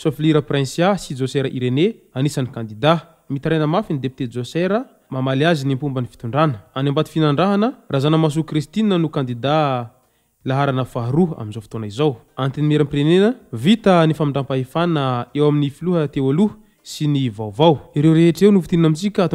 soflira princia sy joser irene anisan'ny kandida mitaraina mafy ny depté josera mamaly azy ny mpomba n'ny fitondrana any ambaty finandrahana raha zana masoa kristia no kandida laharana faharoha am'zao fotoana izao anten'nimiramprenena vita ny famindrampahefana eo amin'ny filoha teo aloha sy ny vaovao ireo rehetraeonftnna mitsikaaat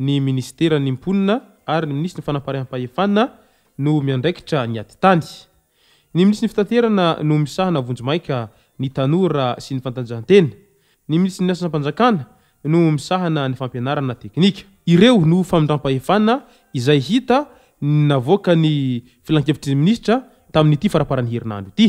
ny ministera nymponina ary ny ministra ny fanaparaam-pahefana no miandraikitra ny atitany ny ministr ny fitanterana no misahana vonjomaika ny tanora sy ny fantanjatena ny ministra ny asan'nam-panjakana no misahana ny fampianarana teknika ireo no famindram-pahefana izay hita navoaka ny filan-kevitry ny minisitra tamin'n'ity faraparany herinandro ity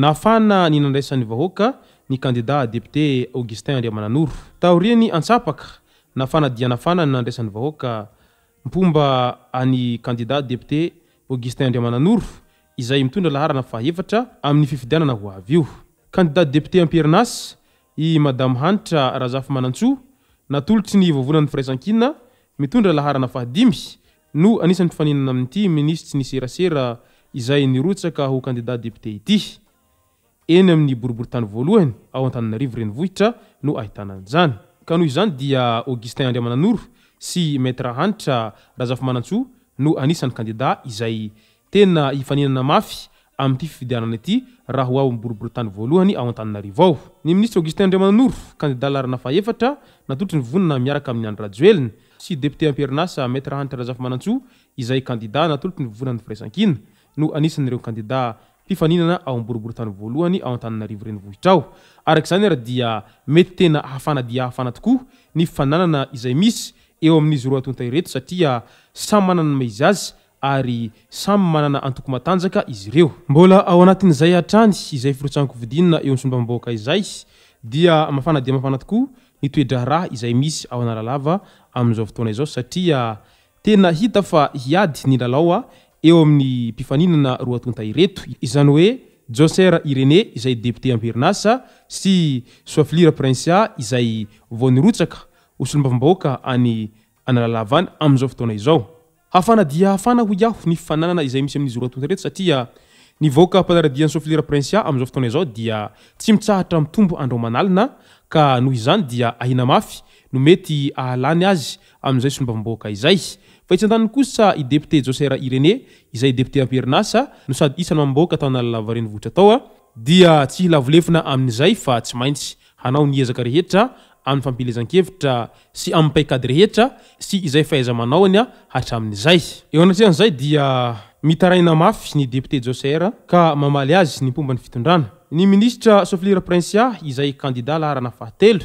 nafana ny nandraisan'ny vahoaka ny kandida depté augustin andria manan'oro taoreny antsapaka nafanadianafana nyadraisanyvahakakandida depté agsima'ooymiodraadeptéapeamadam hanitra razafy manantso natolotsy ny vovonanyaa-kinaodraayaidadepé eny amin'ny boribory tany voalohany ao antanynarivoeyirayaozany dia agistin andria mananoro sy mety ra anitra razafomanatso no anisan'nykandidaboribornyyaaiao ny ministra agusti andriamananoro kandida larina faefatra natoltr nyvonana miaraka a'yanaelny sydepté apernasa metyaanitra azamanasoayaidaotr eandida fifaninana ao amboribory tany voaloany a atannarivoreny ohitrao arakzany r dia mety tena afanadia hafana toko ny fananana izay misy eo aminizy roaontareetra saria samy manana maizy azy ary samy manana antoko matanjaka izy reo mbola ao anatin'izay atrany izay firotsanikovidinina eo nysobamboaka zay dia mafanadiamafanatokooedriita iady ny lalaoa eo amin'ny mpifaninana roatontaireto zany hoe jôser irene izay depte ampernas sy soiflira princia izay vonirotsaka osolombavimboaka any anllvany am'zao fotona izao afanadia afana o iao ny fifnnana izay misy ami'izy roatontareto sariaoakasoirprencia amzao ftona zao dia tsy mitsahatra tombo andraomanaina a nozany dia ainaay nomety ny azy amzay osolombavimbhoaka izay atsy an-tany kosa depté jôsr irene izaydepte apenasno sadyisnyambokatenotra oaitsy aefina ami'zay fa tsy itsyeypie-eiy aeyyyzay diiay ny depté jôsr ka mamaly azyny mpombany fitondrana ny ministra sofliraprincia izay andida laharanafahatelo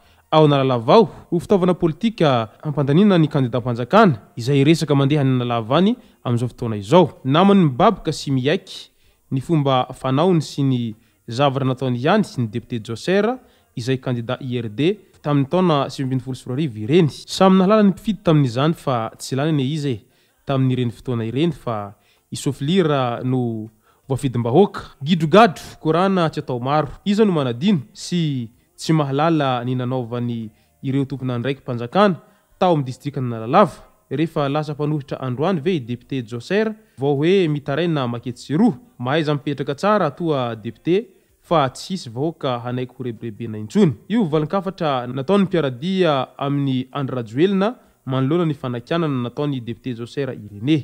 ao nalala avao o fitaovana politika ampandanina ny kandida pnjakan zayeskndeaonamanyibabka sy iay ny fomba faony sy ny zvtra nataoany snyepje ayandida ird tam'ny taona simbi'ny folo srariv reny alala iytayira no fidym-baoka gidrogadro korana tsy atao maro iza no manadiny sy tsy mahalala nynanaovany ireo tompony andraiky mpanjakana taoamy distrina lalava refa lasaoitra adroany edeeôe oka anaiky hrebrebena tonyka nataoyparad aminy andorajoelna manloana ny fanakianana nataony depte jôr rney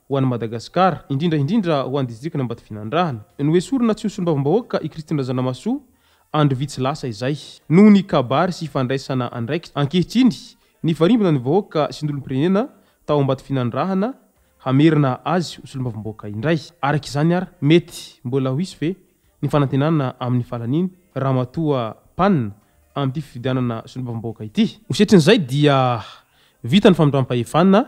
o an'ny madagasikara indrindraindrindra ho anydisirikany ambaty finandrahana nyesorina tsy ho solombavim-bahoaka ikristndrazanamaso androvitsyyyay y raibnyvhoaka solonenataombaty finandraanaeiazy osolobavibahoaka yyoaa mty iiianana solmbavimbaoaka yyra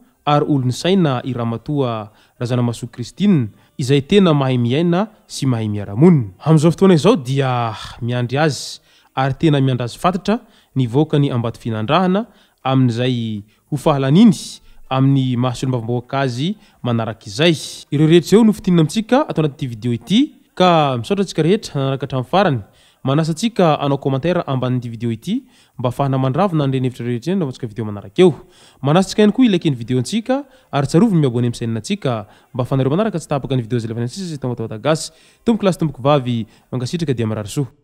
ary olo 'ny saina i ramatoa razanamasoky kristia izay tena mahay miaina sy mahay miaramonina am'zao fotoana zao dia miandry azy ary tena miandry azy fatotra ny voakany ambaty finandrahana amin'zay hofahalaniny amin'ny mahasolom-bavamboaka azy manarak' izay ireo rehetra zeo nofitinina amitsika atao anatity video ity ka misaotra atsika rehetra nanaraka htram'ny farany manasa antsika anao commantaira ambaninity video ity mba ahafahana man-dravo na ndren nyhevitra rehtra ny no mantsika video manaraka eo manas ntsika hiny koa ilaiky ny videoantsika ary tsaroviny miaboany am'saininantsika mba afanareo manaraka tsy tabaka ny video ze lafannatsissy taomagatao atagasy tombok lasy tomboko vavy mangasitraka dea amirarosoa